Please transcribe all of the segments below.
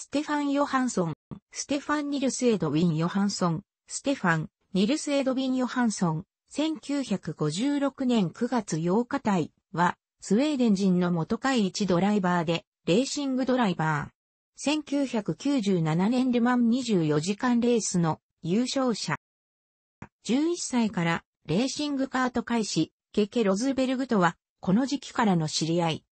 ステファン・ヨハンソン、ステファン・ニルス・エドウィン・ヨハンソン、ステファン、ニルス・エドウィン・ヨハンソン、1956年9月8日隊は、スウェーデン人の元会一ドライバーで、レーシングドライバー。1997年ルマン24時間レースの優勝者。11歳からレーシングカート開始、ケケ・ロズベルグとは、この時期からの知り合い。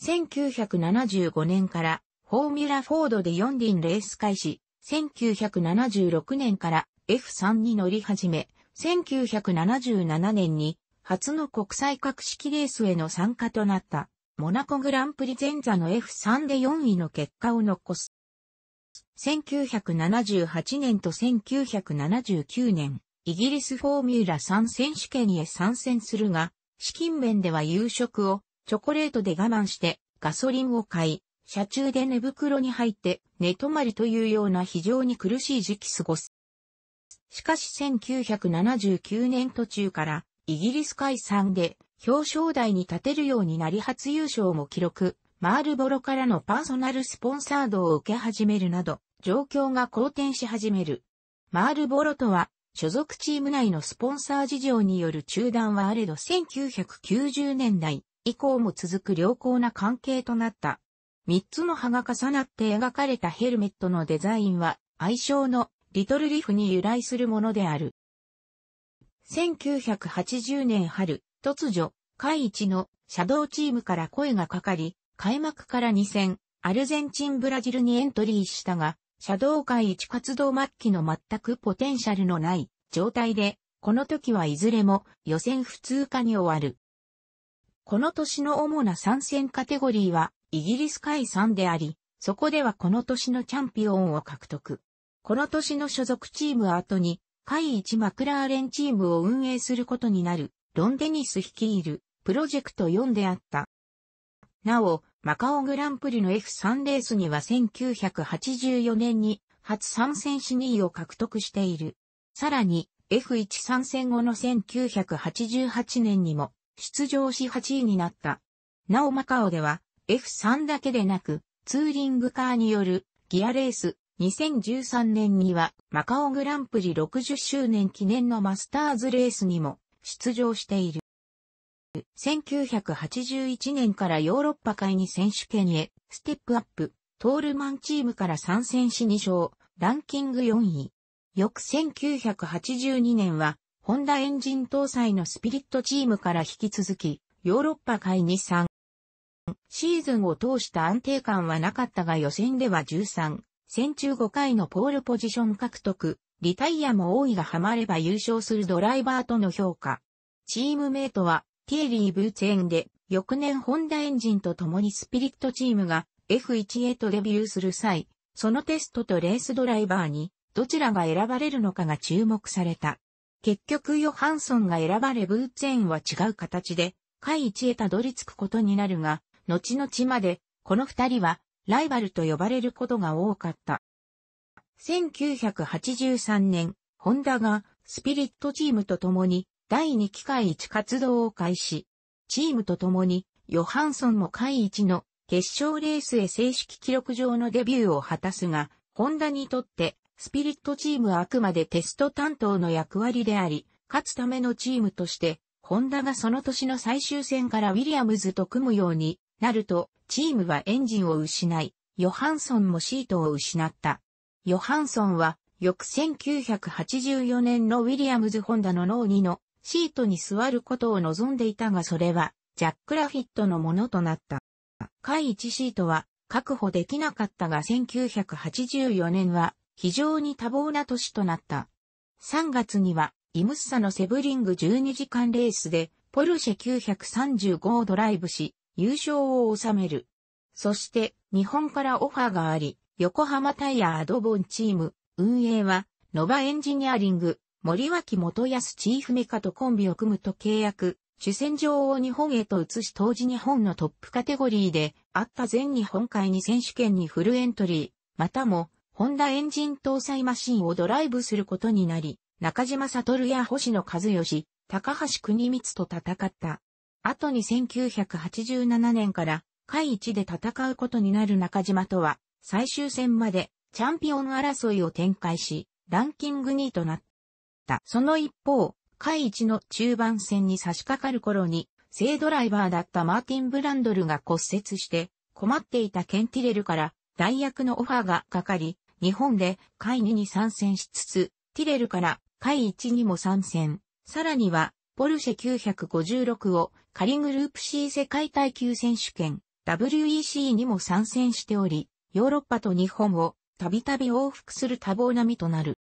1975年からフォーミュラフォードで4輪レース開始、1976年から F3 に乗り始め、1977年に初の国際格式レースへの参加となった、モナコグランプリ前座の F3 で4位の結果を残す。1978年と1979年、イギリスフォーミュラ3選手権へ参戦するが、資金面では夕食をチョコレートで我慢してガソリンを買い、車中で寝袋に入って寝泊まりというような非常に苦しい時期過ごす。しかし1979年途中からイギリス解散で表彰台に立てるようになり初優勝も記録、マールボロからのパーソナルスポンサードを受け始めるなど、状況が好転し始める。マールボロとは、所属チーム内のスポンサー事情による中断はあれど1990年代以降も続く良好な関係となった。3つの葉が重なって描かれたヘルメットのデザインは、愛称のリトルリフに由来するものである。1980年春、突如、海一のシャドーチームから声がかかり、開幕から2戦、アルゼンチン・ブラジルにエントリーしたが、シャドー海一活動末期の全くポテンシャルのない状態で、この時はいずれも予選普通化に終わる。この年の主な参戦カテゴリーは、イギリス下位3であり、そこではこの年のチャンピオンを獲得。この年の所属チームは後に、下位1マクラーレンチームを運営することになる、ロン・デニス率いる、プロジェクト4であった。なお、マカオグランプリの F3 レースには1984年に初参戦し2位を獲得している。さらに F1 参戦後の1988年にも出場し8位になった。なおマカオでは F3 だけでなく、ツーリングカーによるギアレース、2013年にはマカオグランプリ60周年記念のマスターズレースにも出場している。1981年からヨーロッパ会に選手権へステップアップ、トールマンチームから参戦し2勝、ランキング4位。翌1982年は、ホンダエンジン搭載のスピリットチームから引き続き、ヨーロッパ会に参シーズンを通した安定感はなかったが予選では13、戦中5回のポールポジション獲得、リタイアも多いがハマれば優勝するドライバーとの評価。チームメイトは、ティエリー・ブーツェンで、翌年ホンダエンジンと共にスピリットチームが F1 へとデビューする際、そのテストとレースドライバーに、どちらが選ばれるのかが注目された。結局ヨハンソンが選ばれブーツェンは違う形で、下位置へたどり着くことになるが、後々まで、この二人は、ライバルと呼ばれることが多かった。1983年、ホンダがスピリットチームと共に第2機会一活動を開始。チームと共にヨハンソンも会一の決勝レースへ正式記録上のデビューを果たすが、ホンダにとってスピリットチームはあくまでテスト担当の役割であり、勝つためのチームとして、ホンダがその年の最終戦からウィリアムズと組むようになると、チームはエンジンを失い、ヨハンソンもシートを失った。ヨハンソンは、翌1984年のウィリアムズ・ホンダの脳2のシートに座ることを望んでいたがそれは、ジャック・ラフィットのものとなった。下1シートは確保できなかったが1984年は非常に多忙な年となった。3月にはイムッサのセブリング12時間レースでポルシェ935をドライブし、優勝を収める。そして、日本からオファーがあり、横浜タイヤアドボンチーム、運営は、ノバエンジニアリング、森脇元康チーフメカとコンビを組むと契約、主戦場を日本へと移し当時日本のトップカテゴリーであった全日本海に選手権にフルエントリー、またも、ホンダエンジン搭載マシンをドライブすることになり、中島悟や星野和義、高橋国光と戦った。後に1987年から海一で戦うことになる中島とは、最終戦までチャンピオン争いを展開し、ランキング2位となった。その一方、海一の中盤戦に差し掛かる頃に、正ドライバーだったマーティン・ブランドルが骨折して、困っていたケンティレルから代役のオファーがかかり、日本で海2に参戦しつつ、ティレルから海一1にも参戦。さらには、ポルシェ956を仮グループ C 世界耐久選手権 WEC にも参戦しており、ヨーロッパと日本をたびたび往復する多忙なみとなる。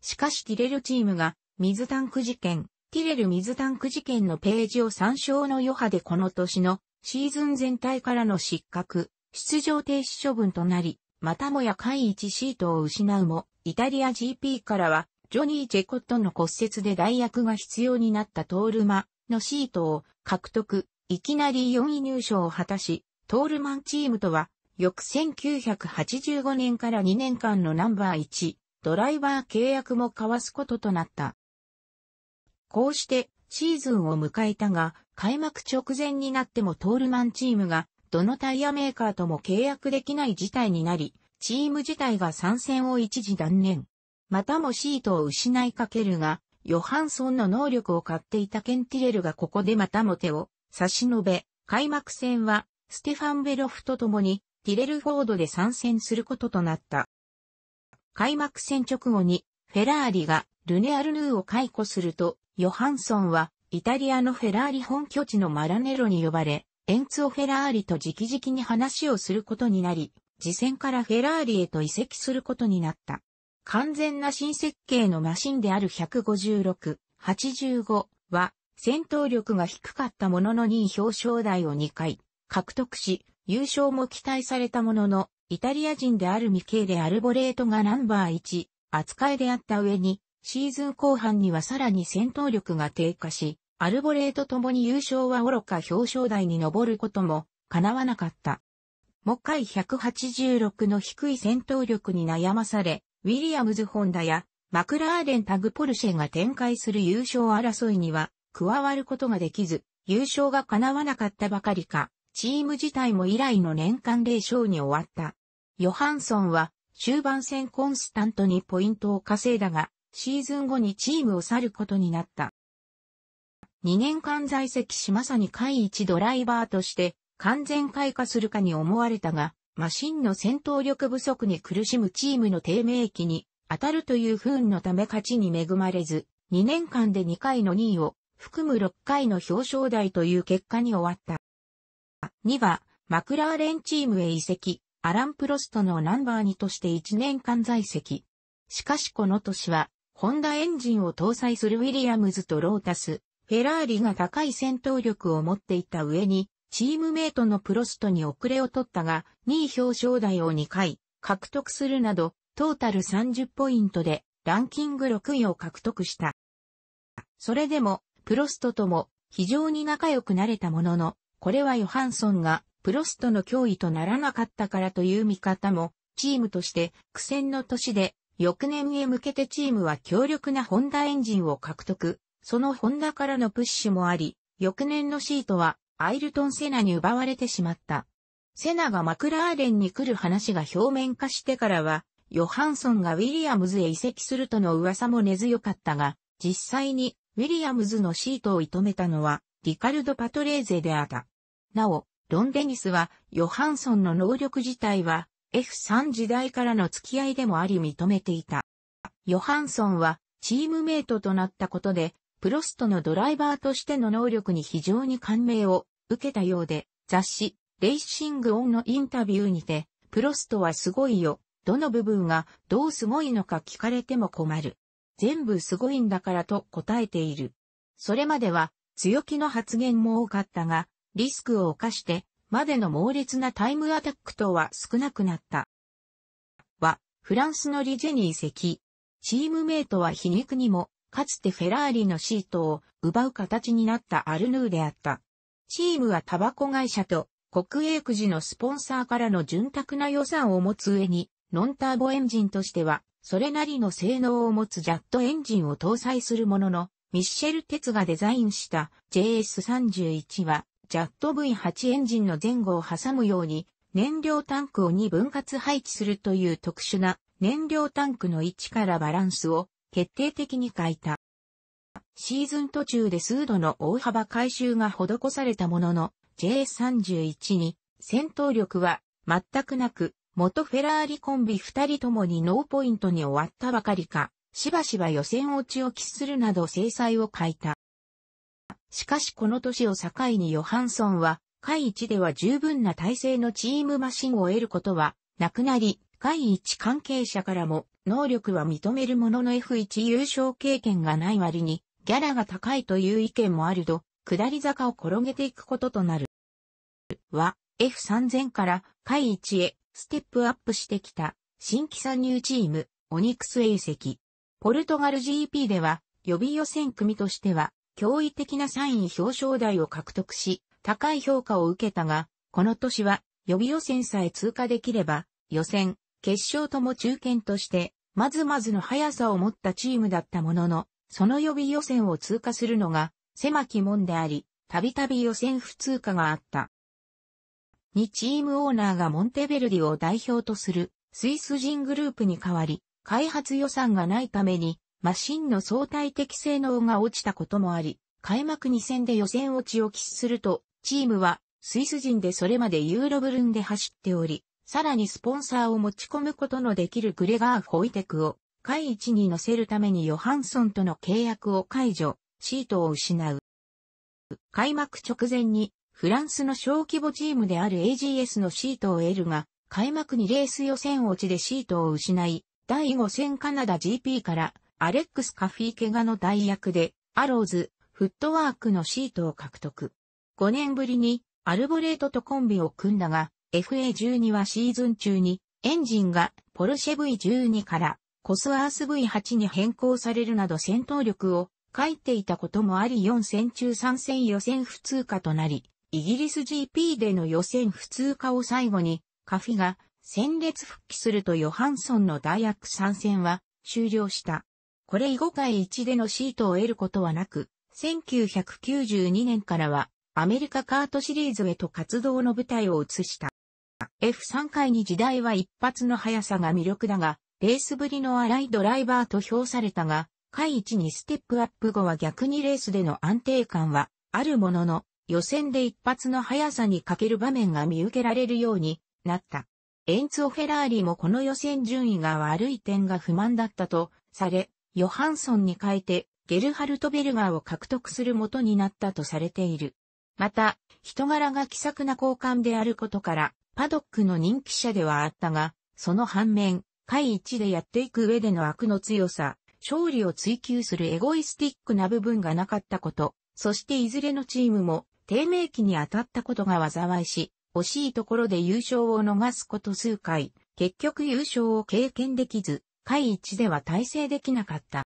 しかしティレルチームが水タンク事件、ティレル水タンク事件のページを参照の余波でこの年のシーズン全体からの失格、出場停止処分となり、またもや会1シートを失うも、イタリア GP からは、ジョニー・ジェコットの骨折で代役が必要になったトールマ、のシートを獲得、いきなり4位入賞を果たし、トールマンチームとは、翌1985年から2年間のナンバー1、ドライバー契約も交わすこととなった。こうしてシーズンを迎えたが、開幕直前になってもトールマンチームが、どのタイヤメーカーとも契約できない事態になり、チーム自体が参戦を一時断念。またもシートを失いかけるが、ヨハンソンの能力を買っていたケンティレルがここでまたも手を差し伸べ、開幕戦はステファン・ベロフと共にティレル・フォードで参戦することとなった。開幕戦直後にフェラーリがルネアルヌーを解雇すると、ヨハンソンはイタリアのフェラーリ本拠地のマラネロに呼ばれ、エンツオ・フェラーリと直々に話をすることになり、次戦からフェラーリへと移籍することになった。完全な新設計のマシンである156、85は、戦闘力が低かったものの2位表彰台を2回獲得し、優勝も期待されたものの、イタリア人であるミケーレ・アルボレートがナンバー1扱いであった上に、シーズン後半にはさらに戦闘力が低下し、アルボレートともに優勝は愚か表彰台に上ることも叶わなかった。もっかい186の低い戦闘力に悩まされ、ウィリアムズ・ホンダやマクラーレンタグ・ポルシェが展開する優勝争いには加わることができず、優勝が叶わなかったばかりか、チーム自体も以来の年間0勝に終わった。ヨハンソンは終盤戦コンスタントにポイントを稼いだが、シーズン後にチームを去ることになった。2年間在籍しまさに下位一ドライバーとして完全開花するかに思われたが、マシンの戦闘力不足に苦しむチームの低迷期に当たるという不運のため勝ちに恵まれず、2年間で2回の2位を含む6回の表彰台という結果に終わった。2は、マクラーレンチームへ移籍、アラン・プロストのナンバー2として1年間在籍。しかしこの年は、ホンダエンジンを搭載するウィリアムズとロータス、フェラーリが高い戦闘力を持っていた上に、チームメイトのプロストに遅れを取ったが、2位表彰台を2回獲得するなど、トータル30ポイントでランキング6位を獲得した。それでも、プロストとも非常に仲良くなれたものの、これはヨハンソンがプロストの脅威とならなかったからという見方も、チームとして苦戦の年で、翌年へ向けてチームは強力なホンダエンジンを獲得。そのホンダからのプッシュもあり、翌年のシートはアイルトン・セナに奪われてしまった。セナがマクラーレンに来る話が表面化してからは、ヨハンソンがウィリアムズへ移籍するとの噂も根強かったが、実際にウィリアムズのシートを射止めたのはリカルド・パトレーゼであった。なお、ロン・デニスはヨハンソンの能力自体は F3 時代からの付き合いでもあり認めていた。ヨハンソンはチームメイトとなったことでプロストのドライバーとしての能力に非常に感銘を受けたようで、雑誌、レーシング・オンのインタビューにて、プロストはすごいよ。どの部分がどうすごいのか聞かれても困る。全部すごいんだからと答えている。それまでは強気の発言も多かったが、リスクを犯してまでの猛烈なタイムアタックとは少なくなった。は、フランスのリジェニー席。チームメイトは皮肉にもかつてフェラーリのシートを奪う形になったアルヌーであった。チームはタバコ会社と国営くじのスポンサーからの潤沢な予算を持つ上に、ノンターボエンジンとしては、それなりの性能を持つジャットエンジンを搭載するものの、ミッシェル・テツがデザインした JS31 は、ジャット V8 エンジンの前後を挟むように、燃料タンクを2分割配置するという特殊な燃料タンクの位置からバランスを決定的に書いた。シーズン途中で数度の大幅改修が施されたものの、j 3 1に戦闘力は全くなく、元フェラーリコンビ二人ともにノーポイントに終わったばかりか、しばしば予選落ちを喫するなど制裁を欠いた。しかしこの年を境にヨハンソンは、下位1では十分な体制のチームマシンを得ることはなくなり、会一関係者からも、能力は認めるものの F1 優勝経験がない割に、ギャラが高いという意見もあるど、下り坂を転げていくこととなる。は、F3000 から会一へステップアップしてきた新規参入チーム、オニクス A 席。ポルトガル GP では、予備予選組としては、驚異的な3位表彰台を獲得し、高い評価を受けたが、この年は予備予選さえ通過できれば、予選、決勝とも中堅として、まずまずの速さを持ったチームだったものの、その予備予選を通過するのが狭き門であり、たびたび予選不通過があった。2チームオーナーがモンテベルディを代表とするスイス人グループに代わり、開発予算がないためにマシンの相対的性能が落ちたこともあり、開幕2戦で予選落ちを喫すると、チームはスイス人でそれまでユーロブルンで走っており、さらにスポンサーを持ち込むことのできるグレガー・ホイテクを、下位置に乗せるためにヨハンソンとの契約を解除、シートを失う。開幕直前に、フランスの小規模チームである AGS のシートを得るが、開幕にレース予選落ちでシートを失い、第5戦カナダ GP からアレックス・カフィー怪我の代役でアローズ、フットワークのシートを獲得。5年ぶりにアルボレートとコンビを組んだが、FA12 はシーズン中にエンジンがポルシェ V12 からコスアース V8 に変更されるなど戦闘力を書いていたこともあり4戦中3戦予選不通過となり、イギリス GP での予選不通過を最後にカフィが戦列復帰するとヨハンソンの大悪参戦は終了した。これ以後回1でのシートを得ることはなく、1992年からはアメリカカートシリーズへと活動の舞台を移した。F3 回に時代は一発の速さが魅力だが、レースぶりの荒いドライバーと評されたが、回1にステップアップ後は逆にレースでの安定感はあるものの、予選で一発の速さに欠ける場面が見受けられるようになった。エンツォ・フェラーリもこの予選順位が悪い点が不満だったとされ、ヨハンソンに変えてゲルハルト・ベルガーを獲得する元になったとされている。また、人柄が気さくな交換であることから、パドックの人気者ではあったが、その反面、会一でやっていく上での悪の強さ、勝利を追求するエゴイスティックな部分がなかったこと、そしていずれのチームも低迷期に当たったことが災いし、惜しいところで優勝を逃すこと数回、結局優勝を経験できず、会一では体制できなかった。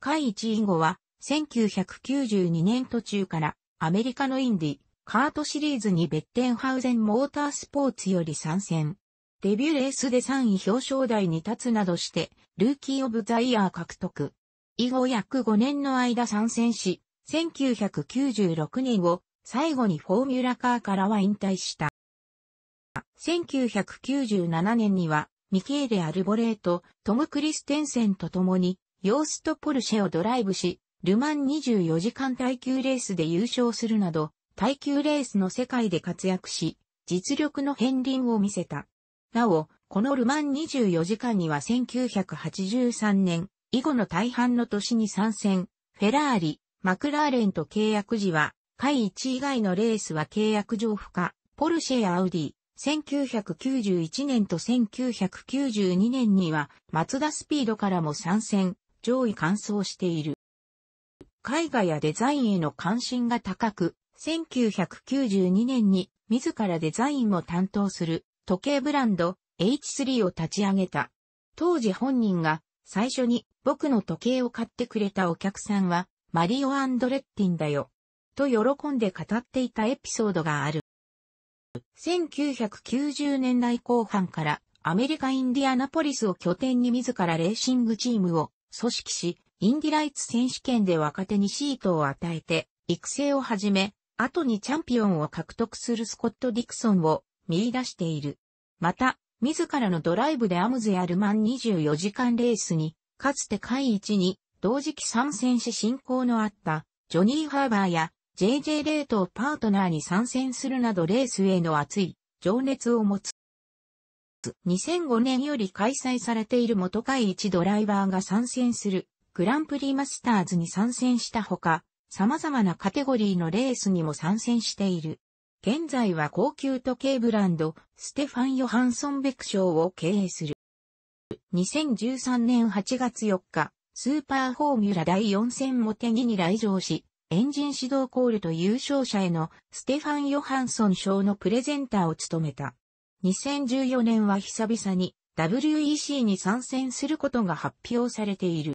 会一以後は、1992年途中からアメリカのインディ、カートシリーズにベッテンハウゼンモータースポーツより参戦。デビューレースで3位表彰台に立つなどして、ルーキー・オブ・ザ・イヤー獲得。以後約5年の間参戦し、1996年を最後にフォーミュラカーからは引退した。1997年には、ミケーレ・アルボレート、トム・クリステンセンと共に、ヨースト・ポルシェをドライブし、ルマン24時間耐久レースで優勝するなど、耐久レースの世界で活躍し、実力の片鱗を見せた。なお、このルマン24時間には1983年、以後の大半の年に参戦、フェラーリ、マクラーレンと契約時は、下位1以外のレースは契約上不可、ポルシェやアウディ、1991年と1992年には、マツダスピードからも参戦、上位完走している。絵画やデザインへの関心が高く、1992年に自らデザインを担当する時計ブランド H3 を立ち上げた。当時本人が最初に僕の時計を買ってくれたお客さんはマリオ・アンドレッティンだよ。と喜んで語っていたエピソードがある。1990年代後半からアメリカインディアナポリスを拠点に自らレーシングチームを組織し、インディライツ選手権で若手にシートを与えて育成を始め、後にチャンピオンを獲得するスコット・ディクソンを見出している。また、自らのドライブでアムズやルマン24時間レースに、かつて会一に同時期参戦し進行のあったジョニー・ハーバーや JJ レートをパートナーに参戦するなどレースへの熱い情熱を持つ。2005年より開催されている元会一ドライバーが参戦するグランプリマスターズに参戦したほか、様々なカテゴリーのレースにも参戦している。現在は高級時計ブランド、ステファン・ヨハンソン・ベクショーを経営する。2013年8月4日、スーパーフォーミュラ第4戦も手2に来場し、エンジン指導コールと優勝者へのステファン・ヨハンソン賞のプレゼンターを務めた。2014年は久々に WEC に参戦することが発表されている。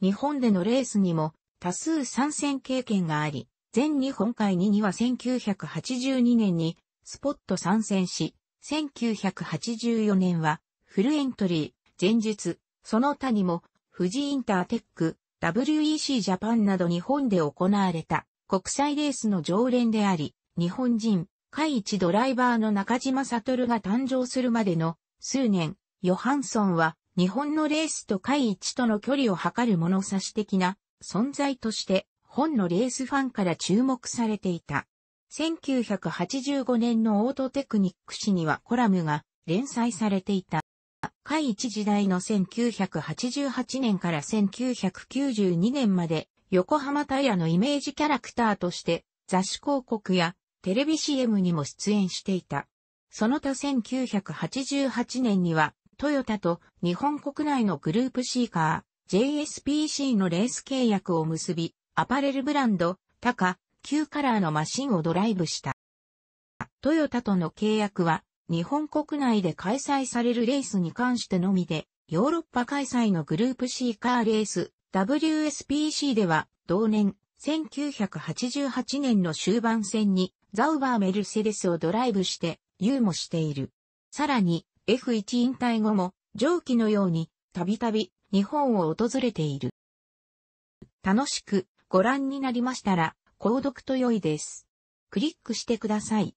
日本でのレースにも多数参戦経験があり、全日本会議には1982年にスポット参戦し、1984年はフルエントリー、前日、その他にも富士インターテック、WEC ジャパンなど日本で行われた国際レースの常連であり、日本人、海一ドライバーの中島悟が誕生するまでの数年、ヨハンソンは日本のレースと海一との距離を測る物差し的な存在として本のレースファンから注目されていた。1985年のオートテクニック誌にはコラムが連載されていた。第一時代の1988年から1992年まで横浜タイヤのイメージキャラクターとして雑誌広告やテレビ CM にも出演していた。その他1988年にはトヨタと日本国内のグループシーカー、JSPC のレース契約を結び、アパレルブランド、タカ、旧カラーのマシンをドライブした。トヨタとの契約は、日本国内で開催されるレースに関してのみで、ヨーロッパ開催のグループ C カーレース、WSPC では、同年、1988年の終盤戦に、ザウバーメルセデスをドライブして、優もしている。さらに、F1 引退後も、上記のように、たびたび、日本を訪れている。楽しくご覧になりましたら、購読と良いです。クリックしてください。